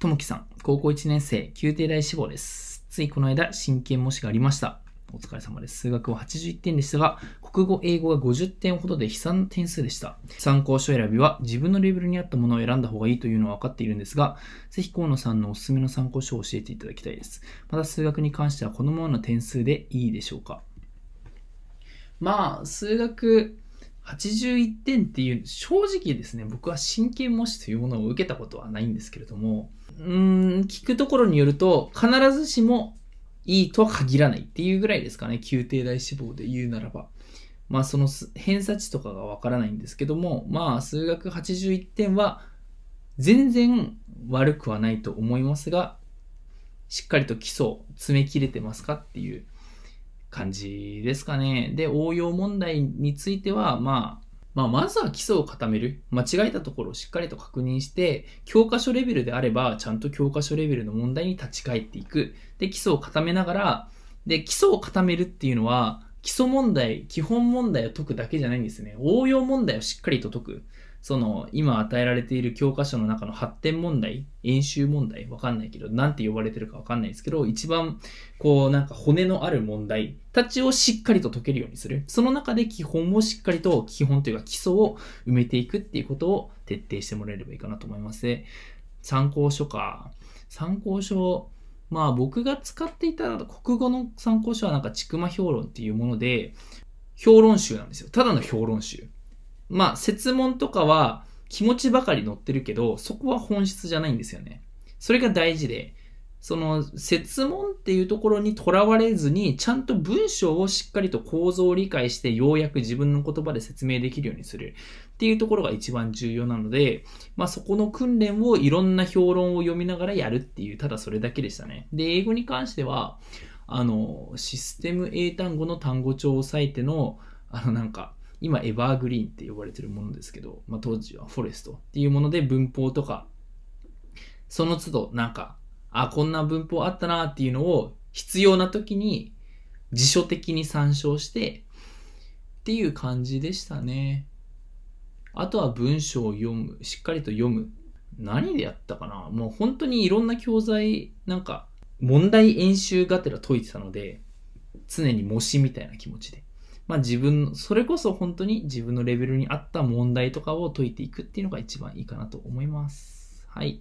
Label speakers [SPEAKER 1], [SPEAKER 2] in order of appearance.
[SPEAKER 1] ともきさん、高校1年生、宮廷大志望です。ついこの間、真剣模試がありました。お疲れ様です。数学は81点でしたが、国語、英語が50点ほどで悲惨な点数でした。参考書選びは自分のレベルに合ったものを選んだ方がいいというのは分かっているんですが、ぜひ河野さんのおすすめの参考書を教えていただきたいです。また数学に関してはこのままの点数でいいでしょうかまあ、数学81点っていう、正直ですね、僕は真剣模試というものを受けたことはないんですけれども、うん、聞くところによると、必ずしもいいとは限らないっていうぐらいですかね、宮廷大志望で言うならば。まあ、その偏差値とかがわからないんですけども、まあ、数学81点は全然悪くはないと思いますが、しっかりと基礎、詰め切れてますかっていう感じですかね。で、応用問題については、まあ、まあ、まずは基礎を固める。間違えたところをしっかりと確認して、教科書レベルであれば、ちゃんと教科書レベルの問題に立ち返っていく。で、基礎を固めながら、で、基礎を固めるっていうのは、基礎問題、基本問題を解くだけじゃないんですね。応用問題をしっかりと解く。その今与えられている教科書の中の発展問題、演習問題、わかんないけど、なんて呼ばれてるかわかんないですけど、一番こうなんか骨のある問題たちをしっかりと解けるようにする。その中で基本をしっかりと、基本というか基礎を埋めていくっていうことを徹底してもらえればいいかなと思います。参考書か。参考書、まあ僕が使っていた国語の参考書はなんかちくま評論っていうもので、評論集なんですよ。ただの評論集。まあ、設問とかは気持ちばかり載ってるけど、そこは本質じゃないんですよね。それが大事で、その、説問っていうところにとらわれずに、ちゃんと文章をしっかりと構造を理解して、ようやく自分の言葉で説明できるようにするっていうところが一番重要なので、まあそこの訓練をいろんな評論を読みながらやるっていう、ただそれだけでしたね。で、英語に関しては、あの、システム英単語の単語帳を押さえての、あのなんか、今エバーグリーンって呼ばれてるものですけど、まあ、当時はフォレストっていうもので文法とかその都度なんかあこんな文法あったなっていうのを必要な時に辞書的に参照してっていう感じでしたねあとは文章を読むしっかりと読む何でやったかなもう本当にいろんな教材なんか問題演習がてら解いてたので常に模試みたいな気持ちでまあ、自分、それこそ本当に自分のレベルに合った問題とかを解いていくっていうのが一番いいかなと思います。はい。